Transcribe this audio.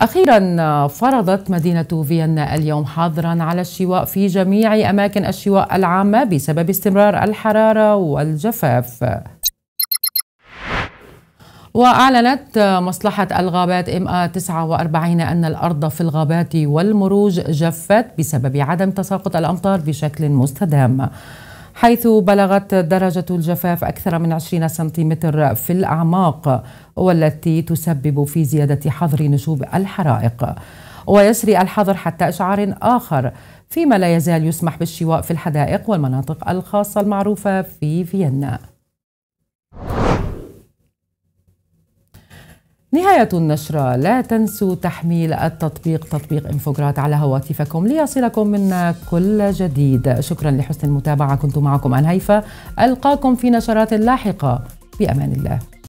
أخيرا فرضت مدينة فيينا اليوم حظرا على الشواء في جميع أماكن الشواء العامة بسبب استمرار الحرارة والجفاف وأعلنت مصلحة الغابات إم 49 أن الأرض في الغابات والمروج جفت بسبب عدم تساقط الأمطار بشكل مستدام حيث بلغت درجة الجفاف أكثر من 20 سنتيمتر في الأعماق والتي تسبب في زيادة حظر نشوب الحرائق ويسري الحظر حتى إشعار آخر فيما لا يزال يسمح بالشواء في الحدائق والمناطق الخاصة المعروفة في فيينا نهاية النشرة لا تنسوا تحميل التطبيق تطبيق انفوجرات على هواتفكم ليصلكم منا كل جديد شكرا لحسن المتابعة كنت معكم أن هيفا ألقاكم في نشرات لاحقة بأمان الله